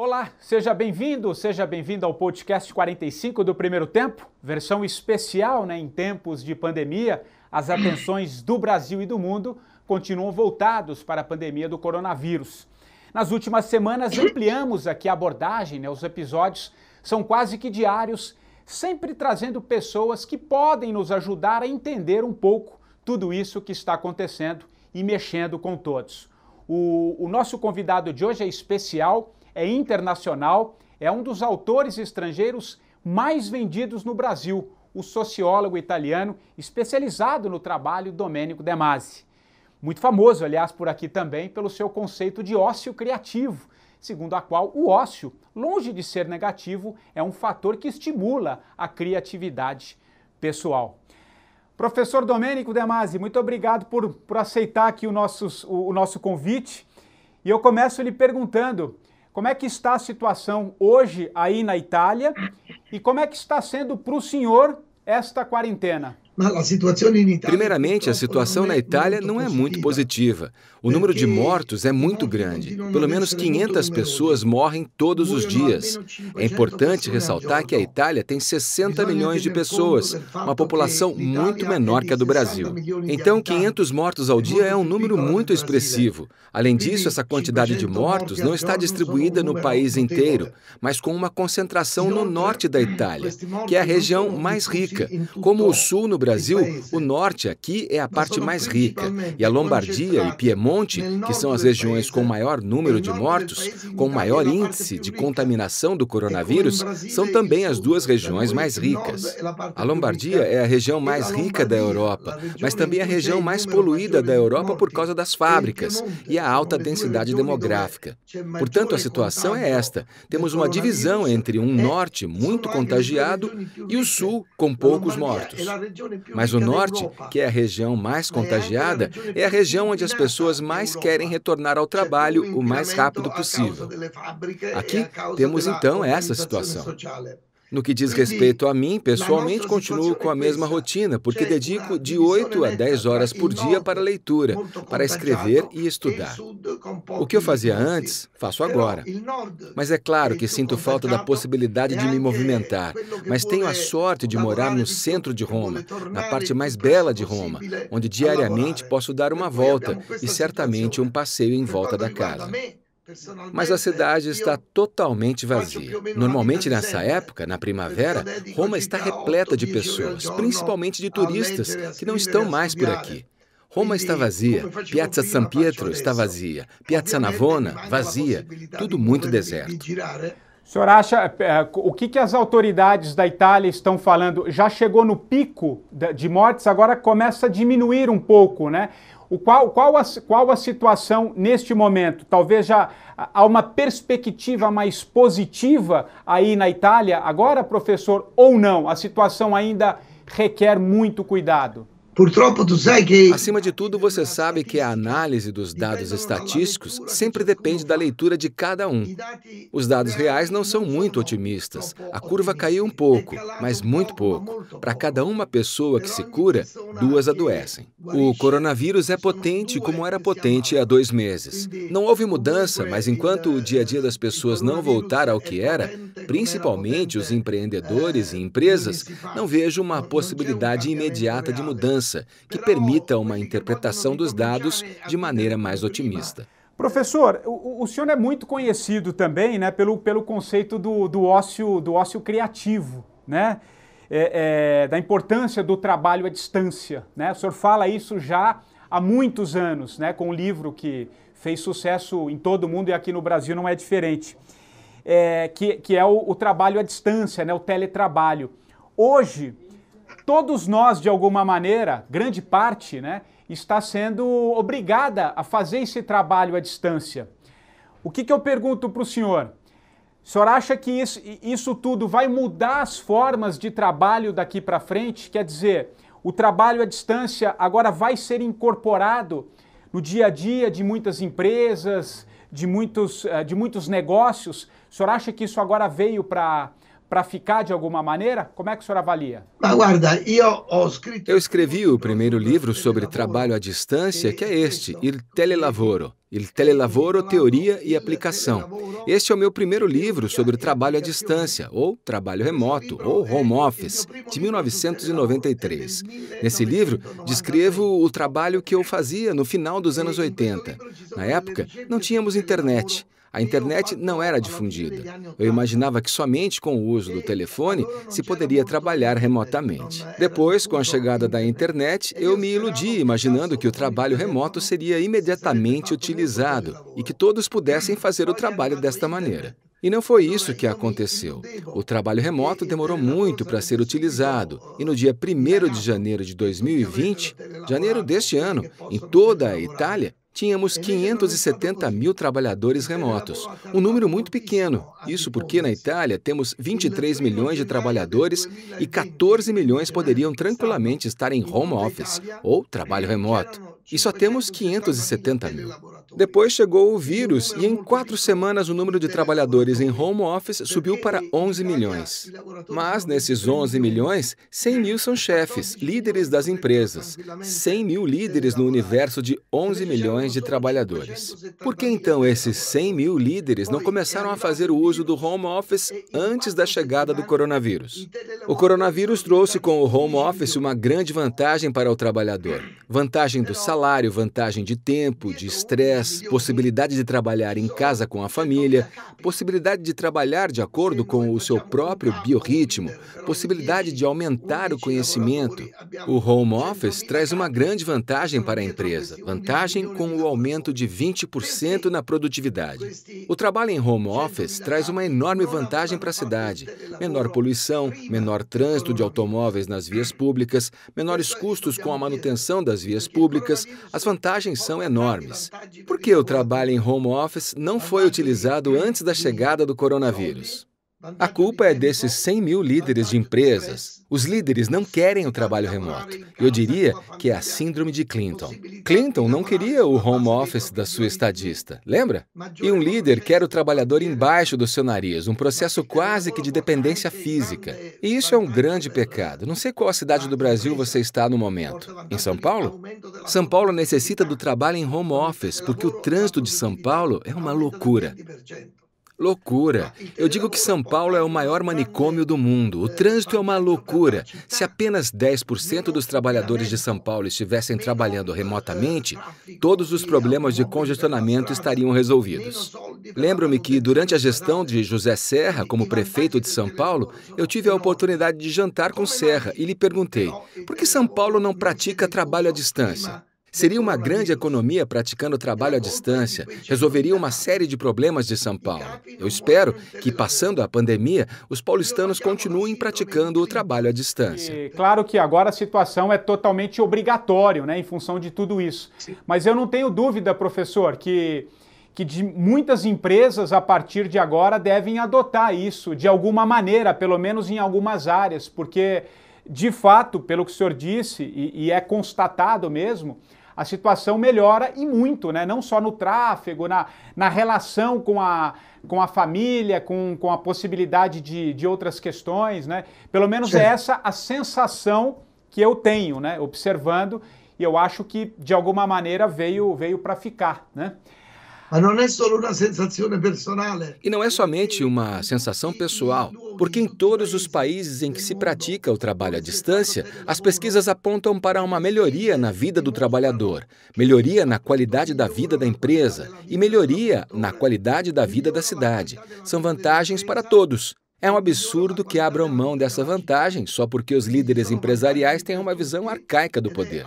Olá, seja bem-vindo, seja bem-vindo ao podcast 45 do Primeiro Tempo, versão especial né, em tempos de pandemia. As atenções do Brasil e do mundo continuam voltados para a pandemia do coronavírus. Nas últimas semanas, ampliamos aqui a abordagem, né, os episódios são quase que diários, sempre trazendo pessoas que podem nos ajudar a entender um pouco tudo isso que está acontecendo e mexendo com todos. o, o nosso convidado de hoje é especial é internacional, é um dos autores estrangeiros mais vendidos no Brasil, o sociólogo italiano especializado no trabalho Domênico De Masi. Muito famoso, aliás, por aqui também pelo seu conceito de ócio criativo, segundo a qual o ócio, longe de ser negativo, é um fator que estimula a criatividade pessoal. Professor Domênico De Masi, muito obrigado por, por aceitar aqui o, nossos, o, o nosso convite. E eu começo lhe perguntando como é que está a situação hoje aí na Itália e como é que está sendo para o senhor esta quarentena? Primeiramente, a situação na Itália não é muito positiva. O número de mortos é muito grande. Pelo menos 500 pessoas morrem todos os dias. É importante ressaltar que a Itália tem 60 milhões de pessoas, uma população muito menor que a do Brasil. Então, 500 mortos ao dia é um número muito expressivo. Além disso, essa quantidade de mortos não está distribuída no país inteiro, mas com uma concentração no norte da Itália, que é a região mais rica, como o sul no Brasil Brasil, o norte aqui é a parte mais rica, e a Lombardia e Piemonte, que são as regiões né? com maior número de mortos, com maior índice de contaminação do coronavírus, são é também as duas então, regiões mais ricas. É a Lombardia é a região mais rica da Europa, mas também é a região mais poluída da Europa por causa das fábricas e a alta densidade demográfica. Portanto, a situação é esta: então, temos uma divisão entre um norte muito contagiado e o sul com poucos mortos. Mas o norte, que é a região mais contagiada, é a região é onde as pessoas mais querem retornar ao trabalho o mais rápido possível. Aqui temos então essa situação. É. No que diz respeito a mim, pessoalmente continuo com a mesma rotina, porque é dedico de 8 a 10 horas por dia para leitura, para escrever e estudar. O que eu fazia antes, faço agora. Mas é claro que sinto falta da possibilidade de me movimentar, mas tenho a sorte de morar no centro de Roma, na parte mais bela de Roma, onde diariamente posso dar uma volta e certamente um passeio em volta da casa. Mas a né, cidade está totalmente vazia. Normalmente nessa época, na né, primavera, né, Roma está repleta de pessoas, principalmente de turistas que não estão mais por aqui. Roma está vazia, Piazza San Pietro está vazia, Piazza Navona vazia, tudo muito deserto. O senhor acha, é, o que, que as autoridades da Itália estão falando? Já chegou no pico de mortes, agora começa a diminuir um pouco, né? O qual, qual, a, qual a situação neste momento? Talvez já há uma perspectiva mais positiva aí na Itália agora, professor, ou não? A situação ainda requer muito cuidado. Acima de tudo, você sabe que a análise dos dados estatísticos sempre depende da leitura de cada um. Os dados reais não são muito otimistas. A curva caiu um pouco, mas muito pouco. Para cada uma pessoa que se cura, duas adoecem. O coronavírus é potente como era potente há dois meses. Não houve mudança, mas enquanto o dia a dia das pessoas não voltar ao que era, principalmente os empreendedores e empresas, não vejo uma possibilidade imediata de mudança que permita uma interpretação dos dados de maneira mais otimista. Professor, o, o, senhor é muito conhecido também né, pelo, pelo conceito do, do, ócio, do ócio criativo, né? É, é, da importância do trabalho à distância. Né? O senhor fala isso já há muitos anos, né, com um livro que fez sucesso em todo o mundo e aqui no Brasil não é diferente é, que, que é o, o trabalho à distância, né, o teletrabalho. Hoje, todos nós, de alguma maneira, grande parte, né, está sendo obrigada a fazer esse trabalho à distância. O que, que eu pergunto para o senhor? O senhor acha que isso, isso tudo vai mudar as formas de trabalho daqui para frente? Quer dizer, o trabalho à distância agora vai ser incorporado no dia a dia de muitas empresas, de muitos, eh, de muitos negócios. O senhor acha que isso agora veio para para ficar de alguma maneira? Como é que o senhor avalia? Eu escrevi o primeiro livro sobre trabalho à distância, que é este, Il Telelavoro. Il Telelavoro, Teoria e Aplicação. Este é o meu primeiro livro sobre trabalho à distância, ou trabalho remoto, ou home office, de 1993. Nesse livro, descrevo o trabalho que eu fazia no final dos anos 80. Na época, não tínhamos internet. A internet não era difundida. Eu imaginava que somente com o uso do telefone se poderia trabalhar remotamente. Depois, com a chegada da internet, eu me iludi imaginando que o trabalho remoto seria imediatamente utilizado e que todos pudessem fazer o trabalho desta maneira. E não foi isso que aconteceu. O trabalho remoto demorou muito para ser utilizado, e no dia 1 de janeiro de 2020, janeiro deste ano, em toda a Itália, tínhamos 570 mil trabalhadores remotos, tá um número muito pequeno. Isso porque na Itália temos 23 tá milhões de trabalhadores e 14 milhões poderiam tranquilamente estar em home office ou trabalho remoto. E só temos 570 tá mil. Depois chegou o vírus e em quatro semanas o número de trabalhadores em home office subiu para 11 milhões. Mas nesses 11 milhões, 100 mil são chefes, líderes das empresas, 100 mil líderes no universo de 11 então milhões de trabalhadores. Por que então esses 100 mil líderes não começaram a fazer o uso do home office antes da chegada do coronavírus? O coronavírus trouxe com o home office uma grande vantagem para o trabalhador: vantagem do salário, vantagem de tempo, de estresse é estresse, possibilidade de trabalhar em casa com a família, possibilidade de trabalhar de acordo com o seu próprio biorritmo, possibilidade de aumentar o conhecimento. O home office traz uma grande vantagem para a empresa, vantagem com o aumento de 20% na produtividade. O trabalho em home office traz uma enorme vantagem para a cidade: menor poluição, menor trânsito de automóveis nas vias públicas, menores custos com a manutenção das vias públicas. As vantagens são enormes. Por que o trabalho em home office não foi utilizado antes da chegada do coronavírus? A culpa é desses 100 mil líderes de empresas, os líderes não querem o trabalho remoto. Eu diria que é a síndrome de Clinton. Clinton não queria o home office da sua estadista, lembra? E um líder quer o trabalhador embaixo do seu nariz, um processo quase que de dependência física. E isso é um grande pecado. Não sei qual cidade do Brasil você está no momento. Em São Paulo? São Paulo necessita do trabalho em home office, porque o trânsito de São Paulo é uma loucura. Loucura. Ah, então eu digo que São Paulo é o maior manicômio do mundo. O trânsito é uma ah, então loucura. Tá Se apenas 10% dos trabalhadores de São Paulo estivessem trabalhando remotamente, todos os problemas de congestionamento estariam resolvidos. Lembro-me que, durante a gestão de José Serra como prefeito de São Paulo, eu tive a oportunidade de jantar com é Serra e lhe perguntei: por que São Paulo não pratica trabalho à distância? Seria uma grande economia praticando trabalho à distância, resolveria uma série de problemas de São Paulo. Eu espero que, passando a pandemia, os paulistanos continuem praticando o trabalho à distância. E, claro que agora a situação é totalmente obrigatória, né, em função de tudo isso. Mas eu não tenho dúvida, professor, que que de muitas empresas a partir de agora devem adotar isso de alguma maneira, pelo menos em algumas áreas, porque de fato, pelo que o senhor disse, e, e é constatado mesmo, a situação melhora e muito, né? Não só no tráfego, na, na relação com a, com a família, com, com a possibilidade de, de outras questões, né? Pelo menos Sim. é essa a sensação que eu tenho, né? Observando, e eu acho que de alguma maneira veio, veio para ficar, né? E não é somente uma sensação pessoal, porque em todos os países em que se pratica o trabalho à distância, as pesquisas apontam para uma melhoria na vida do trabalhador, melhoria na qualidade da vida da empresa e melhoria na qualidade da vida da cidade. São vantagens para todos. É um absurdo que abram mão dessa vantagem só porque os líderes empresariais têm uma visão arcaica do poder.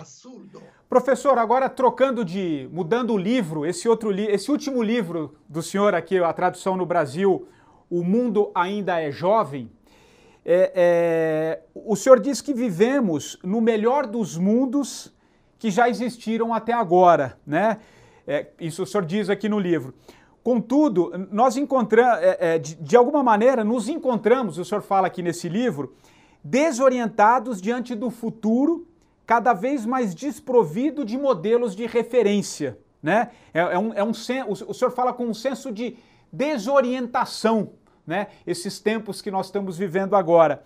Professor, agora trocando de, mudando o livro, esse outro li, esse último livro do senhor aqui, a tradução no Brasil, O Mundo Ainda é Jovem. É, é, o senhor diz que vivemos no melhor dos mundos que já existiram até agora, né? É, isso o senhor diz aqui no livro. Contudo, nós encontramos, é, é, de, de alguma maneira, nos encontramos, o senhor fala aqui nesse livro, desorientados diante do futuro cada vez mais desprovido de modelos de referência. Né? É, é um, é um, o senhor fala com um senso de desorientação, né? esses tempos que nós estamos vivendo agora.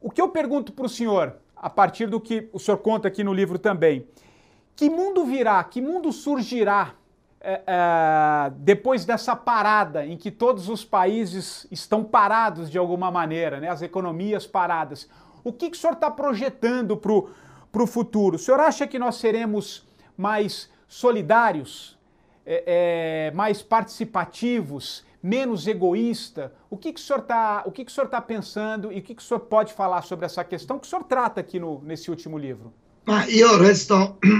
O que eu pergunto para o senhor, a partir do que o senhor conta aqui no livro também, que mundo virá, que mundo surgirá é, é, depois dessa parada em que todos os países estão parados de alguma maneira, né? as economias paradas? O que, que o senhor está projetando para o para o futuro, o senhor acha que nós seremos mais solidários, é, é, mais participativos, menos egoísta? O que, que o senhor está tá pensando e o que, que o senhor pode falar sobre essa questão que o senhor trata aqui no, nesse último livro?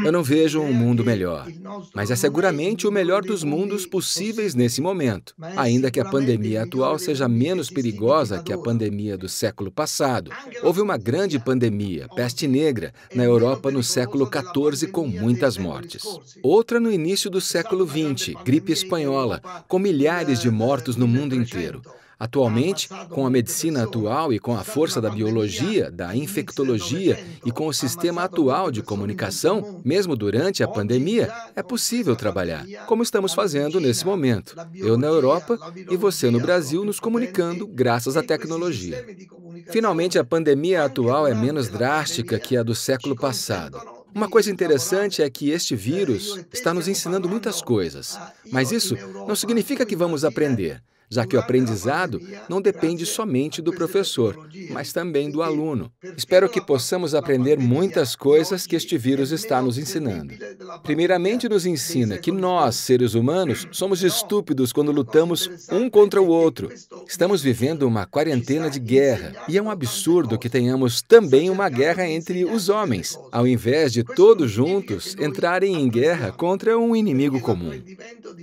Eu não vejo um mundo melhor, mas é seguramente o melhor dos mundos possíveis nesse momento, ainda que a pandemia atual seja menos perigosa que a pandemia do século passado. Houve uma grande pandemia, peste negra, é na Europa no século XIV, com muitas mortes. Outra no início do século XX, gripe espanhola, com milhares de mortos no mundo inteiro. Atualmente, com a medicina atual e com a força da biologia, da é infectologia e com o sistema atual de então, comunicação, mesmo durante a pandemia, é possível trabalhar, como estamos fazendo nesse momento. Eu na Europa e você no Brasil nos comunicando graças à tecnologia. Finalmente, a pandemia é atual é menos drástica que a do século passado. Uma coisa interessante é que este vírus está nos ensinando muitas coisas, mas isso não significa que vamos aprender já que o aprendizado não depende somente do professor, mas também do aluno. Espero que possamos aprender muitas coisas que este vírus está nos ensinando. Primeiramente, nos ensina que nós, seres humanos, somos estúpidos quando lutamos um contra o outro. Estamos vivendo uma quarentena de guerra e é um absurdo que tenhamos também uma guerra entre os homens, ao invés de todos juntos entrarem em guerra contra um inimigo comum.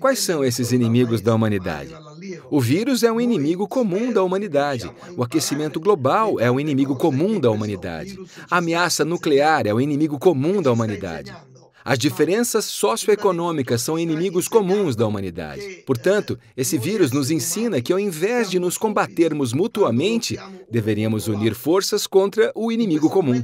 Quais são esses inimigos da humanidade? O vírus é um inimigo comum da humanidade. O aquecimento global é um inimigo comum da humanidade. A ameaça nuclear é um inimigo comum da humanidade. As diferenças socioeconômicas são inimigos comuns da humanidade. Portanto, esse vírus nos ensina que, ao invés de nos combatermos mutuamente, deveríamos unir forças contra o inimigo comum.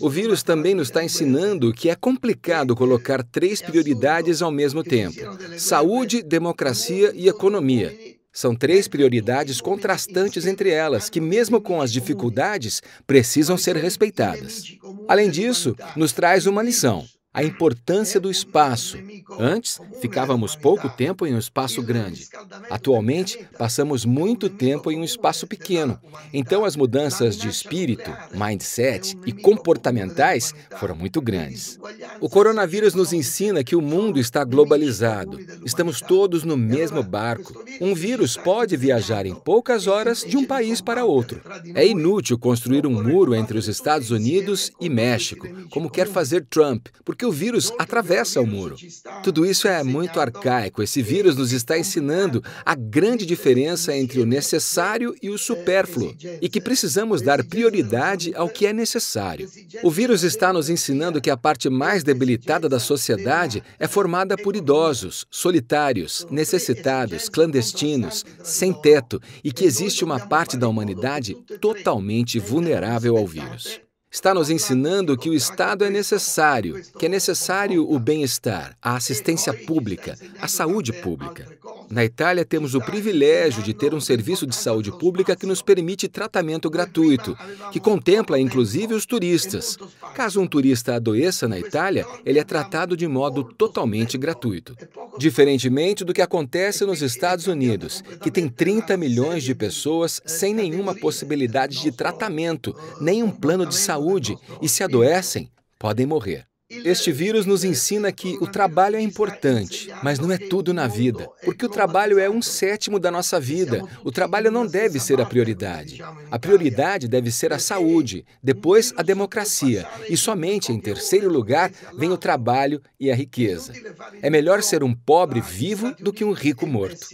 O vírus também nos está ensinando que é complicado colocar três prioridades ao mesmo tempo: saúde, democracia e economia. São três prioridades contrastantes entre elas, que, mesmo com as dificuldades, precisam ser respeitadas. Além disso, nos traz uma lição a importância do espaço. Antes, ficávamos pouco tempo em um espaço grande. Atualmente, passamos muito tempo em um espaço pequeno. Então, as mudanças de espírito, mindset e comportamentais foram muito grandes. O coronavírus nos ensina que o mundo está globalizado. Estamos todos no mesmo barco. Um vírus pode viajar em poucas horas de um país para outro. É inútil construir um muro entre os Estados Unidos e México, como quer fazer Trump, porque o vírus atravessa o muro. Tudo isso é muito arcaico. Esse vírus nos está ensinando a grande diferença entre o necessário e o supérfluo e que precisamos dar prioridade ao que é necessário. O vírus está nos ensinando que a parte mais debilitada da sociedade é formada por idosos, solitários, necessitados, clandestinos, sem teto e que existe uma parte da humanidade totalmente vulnerável ao vírus. Está nos ensinando que o Estado é necessário, que é necessário o bem-estar, a assistência pública, a saúde pública. Na Itália, temos o privilégio de ter um serviço de saúde pública que nos permite tratamento gratuito, que contempla inclusive os turistas. Caso um turista adoeça na Itália, ele é tratado de modo totalmente gratuito. Diferentemente do que acontece nos Estados Unidos, que tem 30 milhões de pessoas sem nenhuma possibilidade de tratamento, nem um plano de saúde, e se adoecem, podem morrer. Este vírus nos ensina que o trabalho é importante, mas não é tudo na vida, porque o trabalho é um sétimo da nossa vida. O trabalho não deve ser a prioridade. A prioridade deve ser a saúde, depois a democracia, e somente em terceiro lugar vem o trabalho e a riqueza. É melhor ser um pobre vivo do que um rico morto.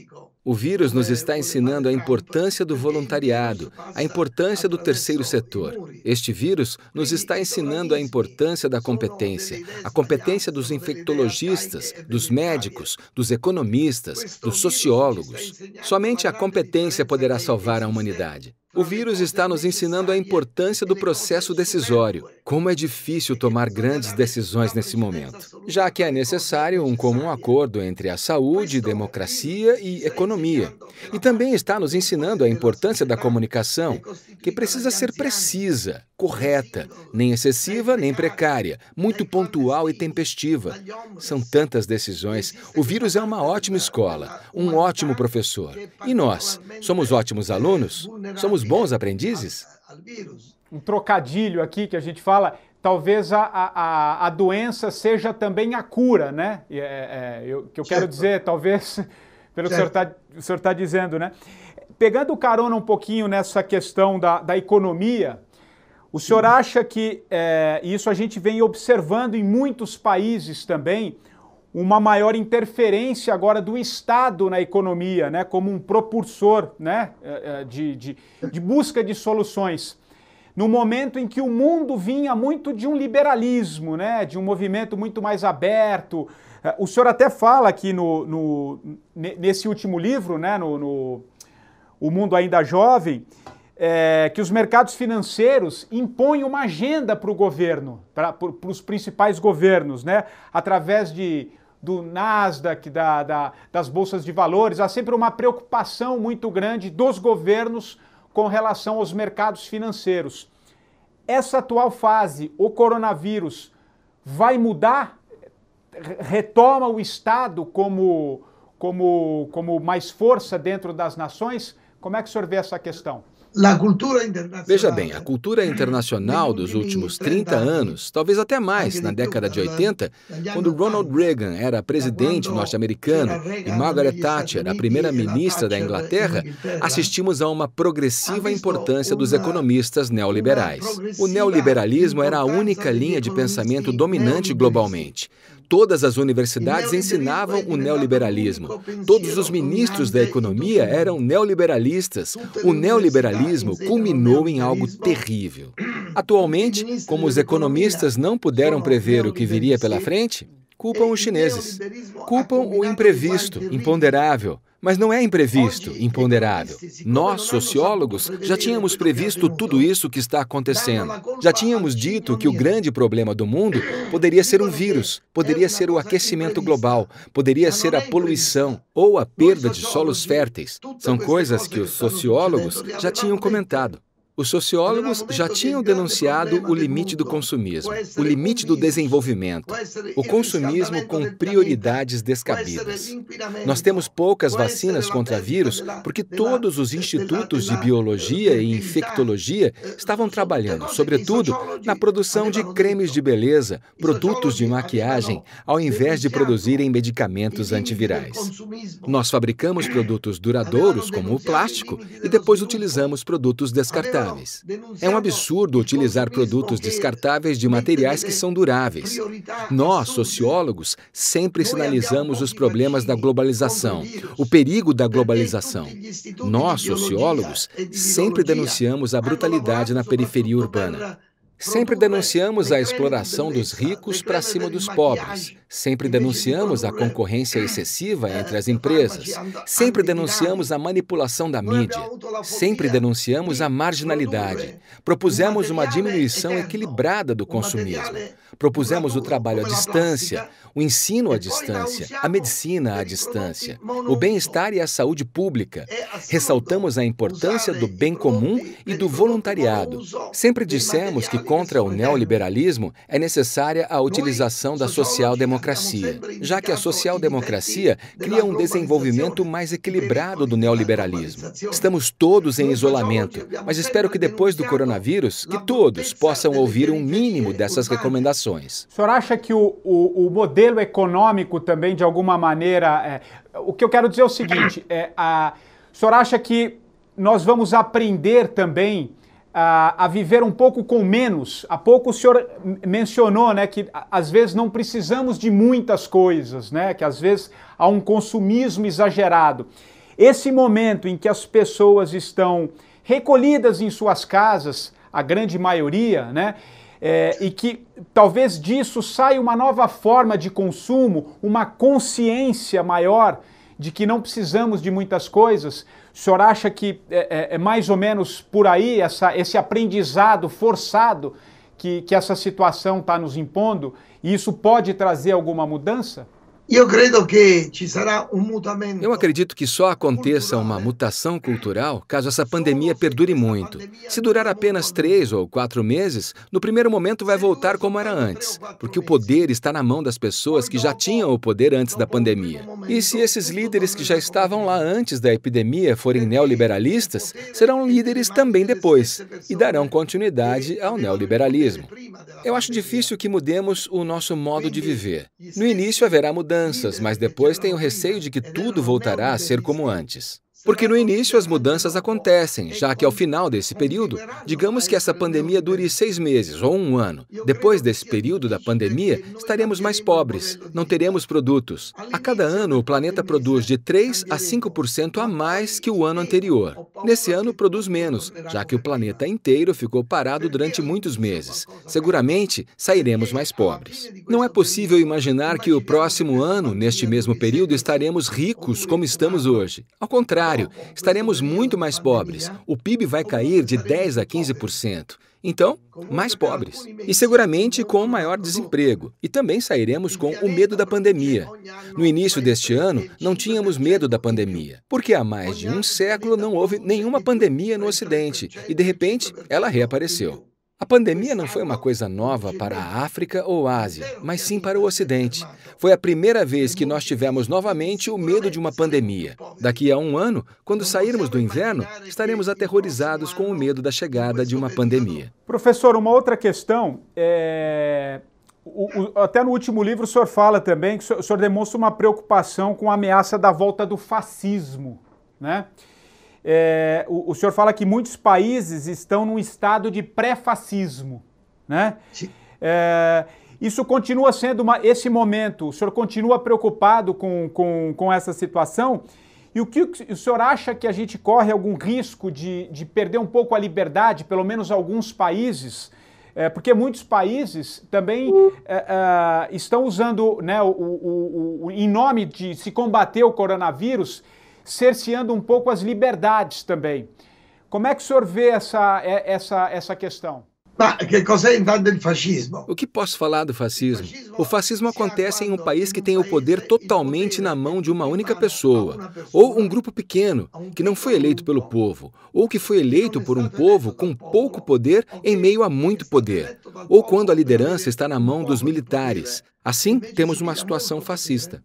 O vírus nos está ensinando a importância do voluntariado, a importância do terceiro setor. Este vírus nos está ensinando a importância da competência, a competência dos infectologistas, dos médicos, dos economistas, dos sociólogos. Somente a competência poderá salvar a humanidade. O vírus está nos ensinando a importância do processo decisório, como é difícil tomar grandes decisões nesse momento, já que é necessário um comum acordo entre a saúde, democracia e economia. E também está nos ensinando a importância da comunicação, que precisa ser precisa, correta, nem excessiva nem precária, muito pontual e tempestiva. São tantas decisões. O vírus é uma ótima escola, um ótimo professor. E nós, somos ótimos alunos? Somos bons aprendizes? Um trocadilho aqui que a gente fala, talvez a, a, a doença seja também a cura, né? É, é, eu, que eu certo. quero dizer, talvez, pelo certo. que o senhor está tá dizendo, né? Pegando carona um pouquinho nessa questão da, da economia, o senhor acha que, é, isso a gente vem observando em muitos países também, uma maior interferência agora do Estado na economia, né, como um propulsor né, eh, eh, de, de, de busca de soluções. No momento em que o mundo vinha muito de um liberalismo, né, de um movimento muito mais aberto. Eh, o senhor até fala aqui no, no nesse último livro, né, no, no O Mundo Ainda Jovem, é, que os mercados financeiros impõem uma agenda para o governo, para os principais governos, né, através de do Nasdaq, da, da, das bolsas de valores, há sempre uma preocupação muito grande dos governos com relação aos mercados financeiros. Essa atual fase, o coronavírus, vai mudar? Retoma o Estado como, como, como mais força dentro das nações? Como é que o senhor vê essa questão? Veja bem, a cultura internacional dos últimos 30 anos, talvez até mais, na década de 80, quando Ronald Reagan era presidente norte-americano e Margaret Thatcher, a primeira-ministra da Inglaterra, assistimos a uma progressiva importância dos economistas neoliberais. O neoliberalismo era a única linha de pensamento dominante globalmente. Todas as universidades é ensinavam o neoliberalismo. Todos os ministros da economia eram neoliberalistas. O neoliberalismo culminou em algo terrível. Atualmente, como os economistas não puderam prever o que viria pela frente, Culpam os chineses. Culpam o imprevisto, imponderável. Mas não é imprevisto, imponderável. Nós, sociólogos, já tínhamos previsto tudo isso que está acontecendo. Já tínhamos dito que o grande problema do mundo poderia ser um vírus, poderia ser o aquecimento global, poderia ser a é poluição ou a perda de solos férteis. São coisas que os sociólogos já tinham comentado. Os sociólogos já tinham denunciado o limite do consumismo, o limite do desenvolvimento, o consumismo com prioridades descabidas. Nós temos poucas vacinas contra vírus porque todos os institutos de biologia e infectologia estavam trabalhando, sobretudo, na produção de cremes de beleza, produtos de maquiagem, ao invés de produzirem medicamentos antivirais. Nós fabricamos produtos duradouros, como o plástico, e depois utilizamos produtos descartáveis. É um absurdo utilizar produtos descartáveis de materiais que são duráveis. Nós, sociólogos, sempre sinalizamos os problemas da globalização, o perigo da globalização. Nós, sociólogos, sempre denunciamos a brutalidade na periferia urbana. Sempre denunciamos a exploração dos ricos para cima dos pobres. Sempre denunciamos a concorrência excessiva entre as empresas. Sempre denunciamos a manipulação da é mídia. Sempre denunciamos a marginalidade. É. Propusemos uma diminuição equilibrada do consumismo. É Propusemos o trabalho à distância, o ensino à distância, a medicina à distância, o bem-estar e a saúde pública. Ressaltamos a importância do bem comum e do voluntariado. Sempre dissemos que contra o neoliberalismo, é necessária a utilização da social-democracia, já que a social-democracia cria um desenvolvimento mais equilibrado do neoliberalismo. Estamos todos em isolamento, mas espero que depois do coronavírus, que todos possam ouvir um mínimo dessas recomendações. O senhor acha que o, o, o modelo econômico também, de alguma maneira... É, o que eu quero dizer é o seguinte, é, a, o senhor acha que nós vamos aprender também a, a, viver um pouco com menos. Há pouco o senhor mencionou né, que às vezes não precisamos de muitas coisas, né, que às vezes há um consumismo exagerado. Esse momento em que as pessoas estão recolhidas em suas casas, a grande maioria, né, é, e que talvez disso saia uma nova forma de consumo, uma consciência maior de que não precisamos de muitas coisas, o senhor acha que é, é, é mais ou menos por aí essa, esse aprendizado forçado que, que essa situação está nos impondo? E isso pode trazer alguma mudança? Eu acredito que só aconteça uma mutação cultural caso essa pandemia perdure muito. Se durar apenas três ou quatro meses, no primeiro momento vai voltar como era antes, porque o poder está na mão das pessoas que já tinham o poder antes da pandemia. E se esses líderes que já estavam lá antes da epidemia forem neoliberalistas, serão líderes também depois e darão continuidade ao neoliberalismo. Eu acho difícil que mudemos o nosso modo de viver. No início haverá mudança mudanças, mas depois tenho receio de que tudo voltará a ser como antes. Porque no início as mudanças acontecem, já que ao final desse período, digamos que essa pandemia dure seis meses ou um ano. Depois desse período da pandemia, estaremos mais pobres, não teremos produtos. A cada ano, o planeta produz de 3 a 5% a mais que o ano anterior. Nesse ano, produz menos, já que o planeta inteiro ficou parado durante muitos meses. Seguramente, sairemos mais pobres. Não é possível imaginar que o próximo ano, neste mesmo período, estaremos ricos como estamos hoje. Ao contrário, contrário, estaremos muito mais pobres. O PIB vai cair de 10% a 15%. Então, mais pobres. E seguramente com maior desemprego. E também sairemos com o medo da pandemia. No início deste ano, não tínhamos medo da pandemia, porque há mais de um século não houve nenhuma pandemia no Ocidente e, de repente, ela reapareceu. A pandemia não é, foi uma coisa nova para é. a África ou a Ásia, mas sim para o tá Ocidente. Foi a primeira vez que nós tivemos novamente o medo de uma pandemia. Daqui a um ano, quando sairmos do inverno, estaremos aterrorizados com o medo da chegada de uma pandemia. Professor, uma outra questão é. O, o, até no último livro o senhor fala também que o senhor demonstra uma preocupação com a ameaça da volta do fascismo, né? é, o, o, senhor fala que muitos países estão num estado de pré-fascismo, né? É, isso continua sendo uma, esse momento, o senhor continua preocupado com, com, com essa situação? E o que o senhor acha que a gente corre algum risco de, de perder um pouco a liberdade, pelo menos alguns países? É, porque muitos países também é, é, estão usando, né, o, o, o, em nome de se combater o coronavírus, cerceando um pouco as liberdades também. Como é que o senhor vê essa, é, essa, essa questão? Ah, o que posso falar do fascismo? O fascismo acontece em um país que tem o poder totalmente na mão de uma única pessoa, ou um grupo pequeno, que não foi eleito pelo povo, ou que foi eleito por um povo com pouco poder em meio a muito poder, ou quando a liderança está na mão dos militares. Assim, temos uma situação fascista.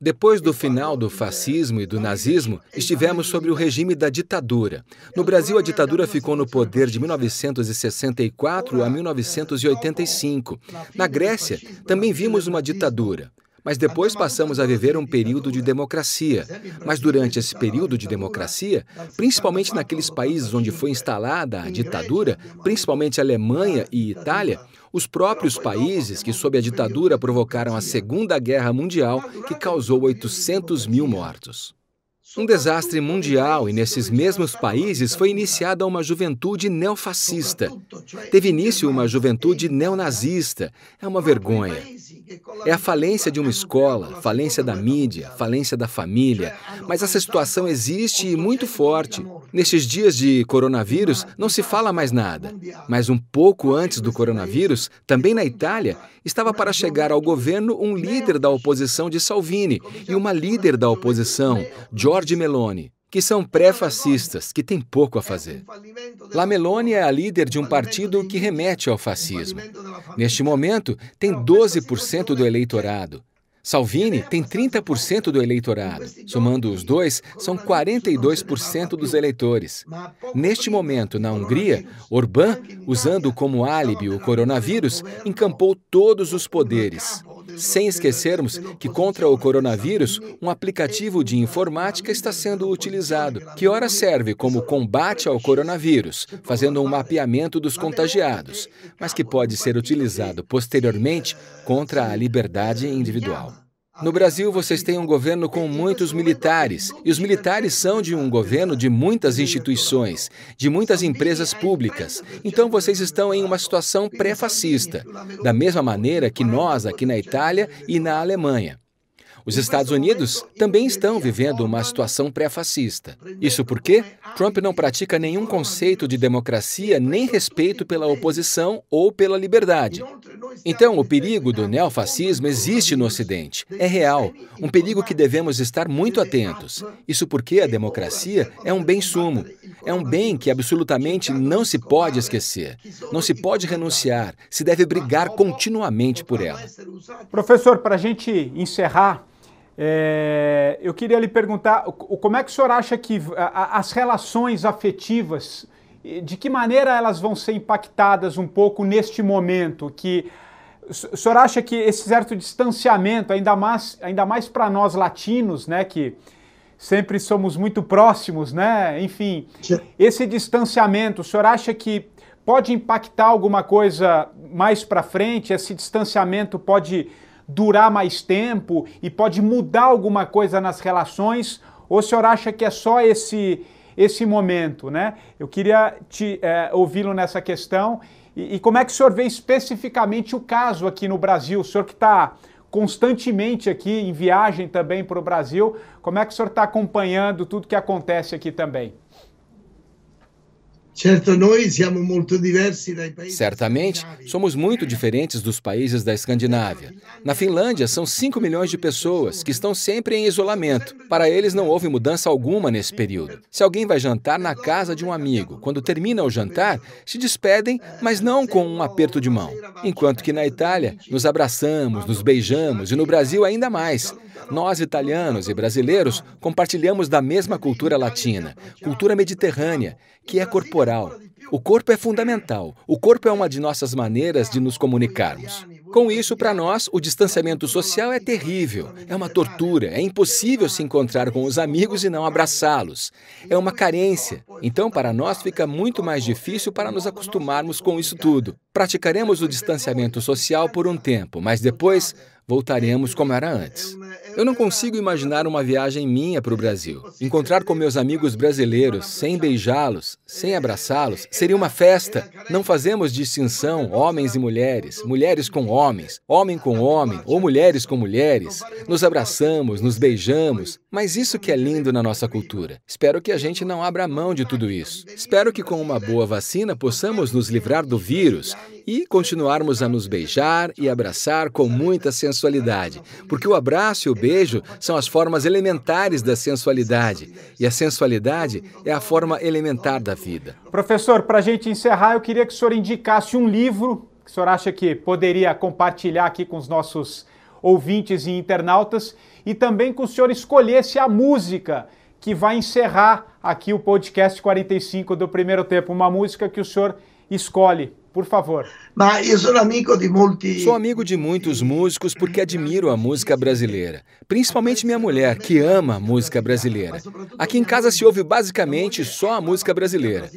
Depois do final do fascismo e do nazismo, estivemos sobre o regime da ditadura. No Brasil, a ditadura ficou no poder de 1964 a 1985. Na Grécia, também vimos uma ditadura. Mas depois passamos a viver um período de democracia. Mas durante esse período de democracia, principalmente naqueles países onde foi instalada a ditadura, principalmente Alemanha e Itália, os próprios países que, sob a ditadura, provocaram a Segunda Guerra Mundial, que causou 800 mil mortos. Um desastre mundial, e nesses mesmos países foi iniciada uma juventude neofascista. Teve início uma juventude neonazista. É uma vergonha. É a falência de uma escola, falência da mídia, falência da família. Mas essa situação existe e muito forte. Nestes dias de coronavírus, não se fala mais nada. Mas um pouco antes do coronavírus, também na Itália, estava para chegar ao governo um líder da oposição de Salvini e uma líder da oposição, Giorgi Meloni que são pré-fascistas, que têm pouco a fazer. Meloni é a líder de um partido que remete ao fascismo. Neste momento, tem 12% do eleitorado. Salvini tem 30% do eleitorado. Somando os dois, são 42% dos eleitores. Neste momento, na Hungria, Orbán, usando como álibi o coronavírus, encampou todos os poderes sem esquecermos que contra o coronavírus, um aplicativo de informática está sendo utilizado, que ora serve como combate ao coronavírus, fazendo um mapeamento dos contagiados, mas que pode ser utilizado posteriormente contra a liberdade individual. No Brasil, vocês têm um governo com muitos militares, e os militares são de um governo de muitas instituições, de muitas empresas públicas. Então, vocês estão em uma situação pré-fascista, da mesma maneira que nós aqui na Itália e na Alemanha. Os Estados Unidos também estão vivendo uma situação pré-fascista. Isso porque Trump não pratica nenhum conceito de democracia nem respeito pela oposição ou pela liberdade. Então, o perigo do neofascismo existe no Ocidente. É real. Um perigo que devemos estar muito atentos. Isso porque a democracia é um bem sumo. É um bem que absolutamente não se pode esquecer. Não se pode renunciar. Se deve brigar continuamente por ela. Professor, para a gente encerrar, é, eu queria lhe perguntar como é que o senhor acha que as relações afetivas, de que maneira elas vão ser impactadas um pouco neste momento? Que o senhor acha que esse certo distanciamento, ainda mais, ainda mais para nós latinos, né, que sempre somos muito próximos, né? Enfim, esse distanciamento, o senhor acha que pode impactar alguma coisa mais para frente? Esse distanciamento pode durar mais tempo e pode mudar alguma coisa nas relações? Ou o senhor acha que é só esse esse momento, né? Eu queria te é, ouvi-lo nessa questão e, e, como é que o senhor vê especificamente o caso aqui no Brasil? O senhor que está constantemente aqui em viagem também para o Brasil, como é que o senhor está acompanhando tudo que acontece aqui também? Certamente, somos muito diferentes dos países da Escandinávia. Na Finlândia, são 5 milhões de pessoas que estão sempre em isolamento. Para eles, não houve mudança alguma nesse período. Se alguém vai jantar na casa de um amigo, quando termina o jantar, se despedem, mas não com um aperto de mão. Enquanto que na Itália, nos abraçamos, nos beijamos e no Brasil ainda mais. Nós, italianos e brasileiros, compartilhamos da mesma cultura latina, cultura mediterrânea, que é corporal corporal. O corpo é fundamental. O corpo é uma de nossas maneiras de nos comunicarmos. Com isso, para nós, o distanciamento social é terrível, é uma tortura, é impossível se encontrar com os amigos e não abraçá-los. É uma carência. Então, para nós, fica muito mais difícil para nos acostumarmos com isso tudo. Praticaremos o distanciamento social por um tempo, mas depois voltaremos como era antes. Eu não consigo imaginar uma viagem minha para o Brasil. Encontrar com meus amigos brasileiros, sem beijá-los, sem abraçá-los, seria uma festa. Não fazemos distinção homens e mulheres, mulheres com homens, homem com homem ou mulheres com mulheres. Nos abraçamos, nos beijamos, mas isso que é lindo na nossa cultura. Espero que a gente não abra mão de tudo isso. Espero que com uma boa vacina possamos nos livrar do vírus e continuarmos a nos beijar e abraçar com muita sensualidade, porque o abraço e o beijo são as formas elementares da sensualidade e a sensualidade é a forma elementar da vida. Professor, para a gente encerrar, eu queria que o senhor indicasse um livro que o senhor acha que poderia compartilhar aqui com os nossos ouvintes e internautas e também que o senhor escolhesse a música que vai encerrar aqui o podcast 45 do primeiro tempo, uma música que o senhor escolhe por favor. Sou amigo de muitos músicos porque admiro a música brasileira. Principalmente minha mulher, que ama a música brasileira. Aqui em casa se ouve basicamente só a música brasileira.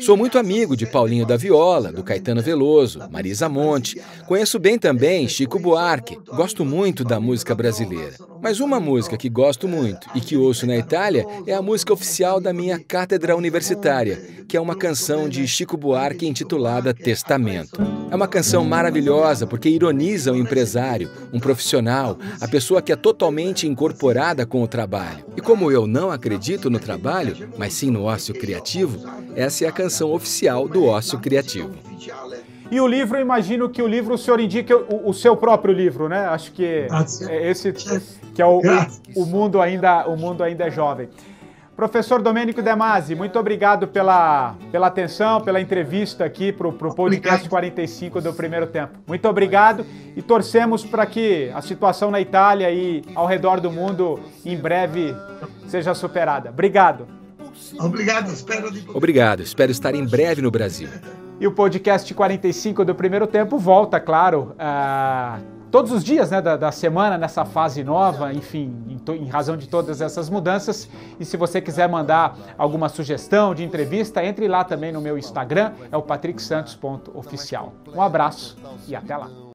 Sou muito amigo de Paulinho da Viola, do Caetano Veloso, Marisa Monte. Conheço bem também Chico Buarque. Gosto muito da música brasileira. Mas uma música que gosto muito e que ouço na Itália é a música oficial da minha cátedra universitária, que é uma canção de Chico Buarque intitulada Testa. Testamento. É uma canção maravilhosa porque ironiza o empresário, um profissional, a pessoa que é totalmente incorporada com o trabalho. E como eu não acredito no trabalho, mas sim no ócio criativo, essa é a canção oficial do ócio criativo. E o livro, imagino que o livro o senhor indique o, o seu próprio livro, né? Acho que ah, é esse que é o, o mundo ainda o mundo ainda é jovem. Professor Domênico Demasi, muito obrigado pela, pela atenção, pela entrevista aqui para o podcast 45 do primeiro tempo. Muito obrigado e torcemos para que a situação na Itália e ao redor do mundo em breve seja superada. Obrigado. Obrigado, espero, de... obrigado, espero estar em breve no Brasil. E o podcast 45 do primeiro tempo volta, claro. Uh todos os dias né, da, da, semana nessa fase nova, enfim, em, to, em, razão de todas essas mudanças. E se você quiser mandar alguma sugestão de entrevista, entre lá também no meu Instagram, é o patricksantos.oficial. Um abraço e até lá!